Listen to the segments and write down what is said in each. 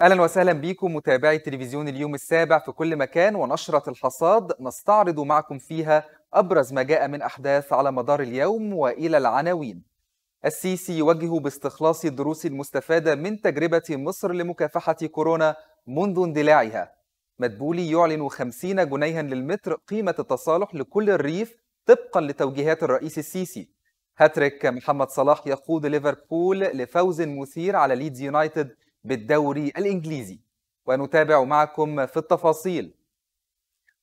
اهلا وسهلا بكم متابعي تلفزيون اليوم السابع في كل مكان ونشره الحصاد نستعرض معكم فيها ابرز ما جاء من احداث على مدار اليوم والى العناوين. السيسي يوجه باستخلاص الدروس المستفاده من تجربه مصر لمكافحه كورونا منذ اندلاعها. مدبولي يعلن 50 جنيها للمتر قيمه التصالح لكل الريف طبقا لتوجيهات الرئيس السيسي. هاتريك محمد صلاح يقود ليفربول لفوز مثير على ليدز يونايتد بالدوري الإنجليزي ونتابع معكم في التفاصيل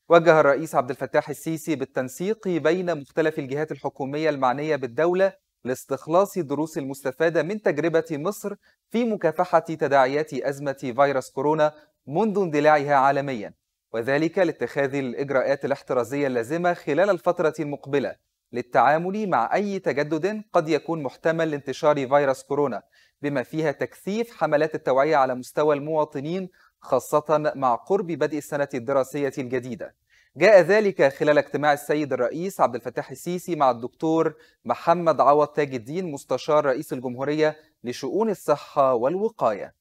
وجه الرئيس عبد الفتاح السيسي بالتنسيق بين مختلف الجهات الحكومية المعنية بالدولة لاستخلاص الدروس المستفادة من تجربة مصر في مكافحة تداعيات أزمة فيروس كورونا منذ اندلاعها عالميا وذلك لاتخاذ الإجراءات الاحترازية اللازمة خلال الفترة المقبلة للتعامل مع أي تجدد قد يكون محتمل لانتشار فيروس كورونا بما فيها تكثيف حملات التوعية على مستوى المواطنين خاصة مع قرب بدء السنة الدراسية الجديدة. جاء ذلك خلال اجتماع السيد الرئيس عبد الفتاح السيسي مع الدكتور محمد عوض تاج الدين مستشار رئيس الجمهورية لشؤون الصحة والوقاية.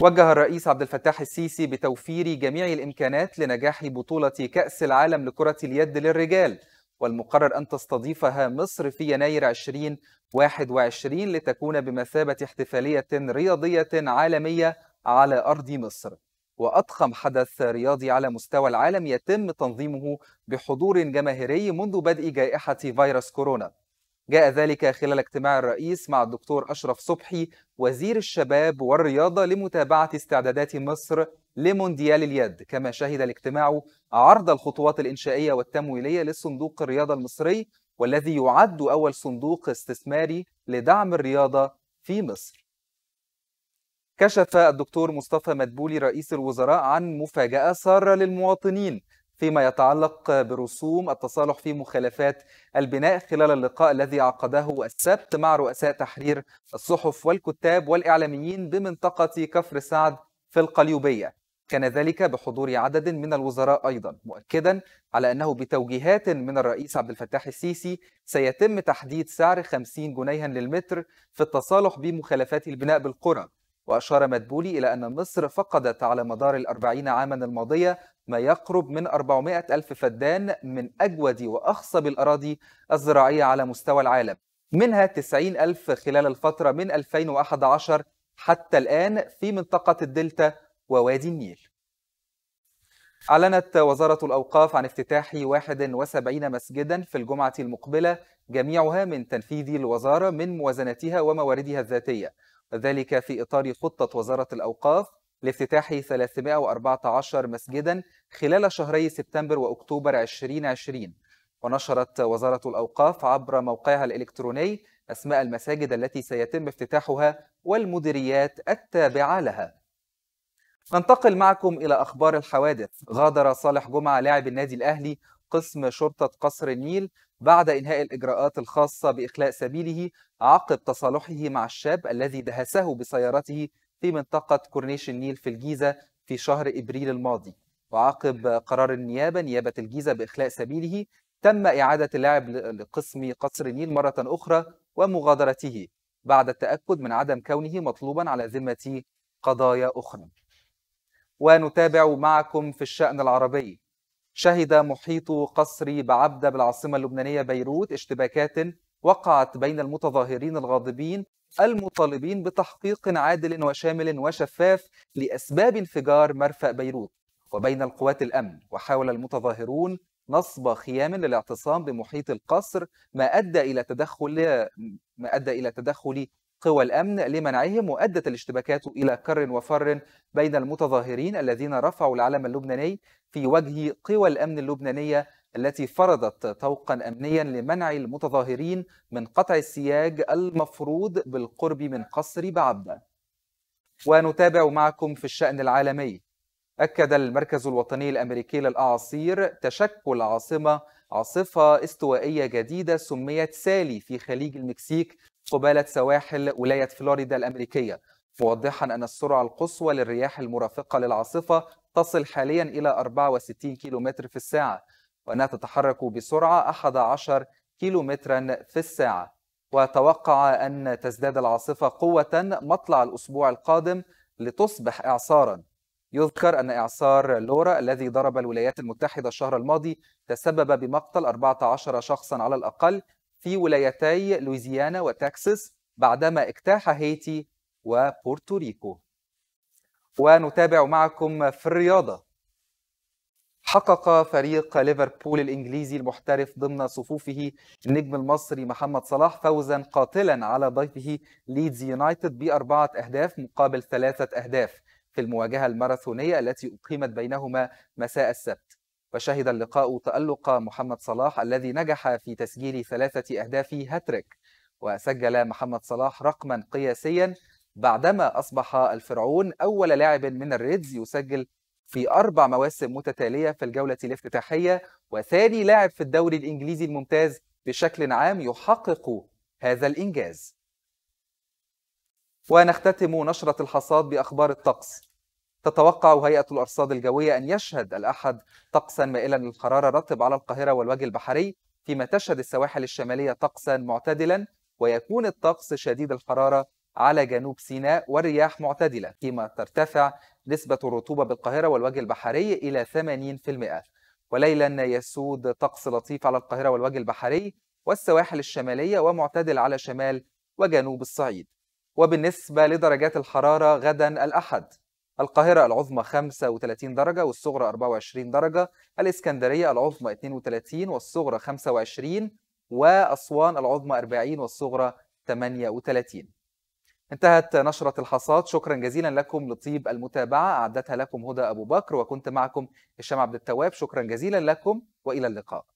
وجه الرئيس عبد الفتاح السيسي بتوفير جميع الامكانات لنجاح بطولة كأس العالم لكرة اليد للرجال والمقرر أن تستضيفها مصر في يناير 2021 لتكون بمثابة احتفالية رياضية عالمية على أرض مصر وأضخم حدث رياضي على مستوى العالم يتم تنظيمه بحضور جماهيري منذ بدء جائحة فيروس كورونا جاء ذلك خلال اجتماع الرئيس مع الدكتور أشرف صبحي وزير الشباب والرياضة لمتابعة استعدادات مصر لمونديال اليد كما شهد الاجتماع عرض الخطوات الإنشائية والتمويلية للصندوق الرياضة المصري والذي يعد أول صندوق استثماري لدعم الرياضة في مصر كشف الدكتور مصطفى مدبولي رئيس الوزراء عن مفاجأة سارة للمواطنين فيما يتعلق برسوم التصالح في مخالفات البناء خلال اللقاء الذي عقده السبت مع رؤساء تحرير الصحف والكتاب والإعلاميين بمنطقة كفر سعد في القليوبية كان ذلك بحضور عدد من الوزراء أيضا مؤكدا على أنه بتوجيهات من الرئيس عبد الفتاح السيسي سيتم تحديد سعر 50 جنيها للمتر في التصالح بمخالفات البناء بالقرى وأشار مدبولي إلى أن مصر فقدت على مدار الأربعين عاما الماضية ما يقرب من 400 ألف فدان من أجود وأخصب الأراضي الزراعية على مستوى العالم منها 90 ألف خلال الفترة من 2011 حتى الآن في منطقة الدلتا ووادي النيل أعلنت وزارة الأوقاف عن افتتاح 71 مسجدا في الجمعة المقبلة جميعها من تنفيذ الوزارة من موازنتها ومواردها الذاتية ذلك في إطار خطة وزارة الأوقاف لافتتاح 314 مسجدا خلال شهري سبتمبر وأكتوبر 2020 ونشرت وزارة الأوقاف عبر موقعها الإلكتروني أسماء المساجد التي سيتم افتتاحها والمديريات التابعة لها ننتقل معكم إلى أخبار الحوادث غادر صالح جمعة لاعب النادي الأهلي قسم شرطة قصر النيل بعد إنهاء الإجراءات الخاصة بإخلاء سبيله عقب تصالحه مع الشاب الذي دهسه بسيارته في منطقة كورنيش النيل في الجيزة في شهر إبريل الماضي وعقب قرار النيابة نيابة الجيزة بإخلاء سبيله تم إعادة اللعب لقسم قصر النيل مرة أخرى ومغادرته بعد التأكد من عدم كونه مطلوبا على ذمة قضايا أخرى ونتابع معكم في الشأن العربي شهد محيط قصر بعبدة بالعاصمة اللبنانية بيروت اشتباكات وقعت بين المتظاهرين الغاضبين المطالبين بتحقيق عادل وشامل وشفاف لأسباب انفجار مرفأ بيروت وبين القوات الأمن وحاول المتظاهرون نصب خيام للاعتصام بمحيط القصر ما أدى إلى تدخل ما أدى إلى تدخل قوى الأمن لمنعهم وأدت الاشتباكات إلى كر وفر بين المتظاهرين الذين رفعوا العلم اللبناني في وجه قوى الأمن اللبنانية التي فرضت طوقا أمنيا لمنع المتظاهرين من قطع السياج المفروض بالقرب من قصر بعبة ونتابع معكم في الشأن العالمي أكد المركز الوطني الأمريكي للأعاصير تشكل عاصمة عاصفة استوائية جديدة سميت سالي في خليج المكسيك قبالة سواحل ولاية فلوريدا الأمريكية موضحا أن السرعة القصوى للرياح المرافقة للعاصفة تصل حاليا إلى 64 كيلومتر في الساعة وأنها تتحرك بسرعة 11 كيلومترا في الساعة وتوقع أن تزداد العاصفة قوة مطلع الأسبوع القادم لتصبح إعصارا يذكر أن إعصار لورا الذي ضرب الولايات المتحدة الشهر الماضي تسبب بمقتل 14 شخصا على الأقل في ولايتي لويزيانا وتكساس بعدما اجتاح هايتي وبورتوريكو ونتابع معكم في الرياضة حقق فريق ليفربول الإنجليزي المحترف ضمن صفوفه النجم المصري محمد صلاح فوزا قاتلا على ضيفه ليدز يونايتد بأربعة أهداف مقابل ثلاثة أهداف في المواجهة الماراثونية التي أقيمت بينهما مساء السبت وشهد اللقاء تألق محمد صلاح الذي نجح في تسجيل ثلاثة أهداف هاتريك وسجل محمد صلاح رقما قياسيا بعدما أصبح الفرعون أول لاعب من الريدز يسجل في أربع مواسم متتالية في الجولة الافتتاحية وثاني لاعب في الدوري الإنجليزي الممتاز بشكل عام يحقق هذا الإنجاز ونختتم نشرة الحصاد بأخبار الطقس تتوقع هيئة الأرصاد الجوية أن يشهد الأحد طقسا مائلا للحرارة رطب على القاهرة والوجه البحري فيما تشهد السواحل الشمالية طقسا معتدلا ويكون الطقس شديد الحرارة على جنوب سيناء والرياح معتدلة فيما ترتفع نسبة الرطوبة بالقاهرة والوجه البحري إلى 80% وليلا يسود طقس لطيف على القاهرة والوجه البحري والسواحل الشمالية ومعتدل على شمال وجنوب الصعيد وبالنسبة لدرجات الحرارة غدا الأحد القاهرة العظمى 35 درجة والصغرى 24 درجة الإسكندرية العظمى 32 والصغرى 25 وأسوان العظمى 40 والصغرى 38 انتهت نشرة الحصاد شكرا جزيلا لكم لطيب المتابعة أعدتها لكم هدى أبو بكر وكنت معكم هشام عبد التواب شكرا جزيلا لكم وإلى اللقاء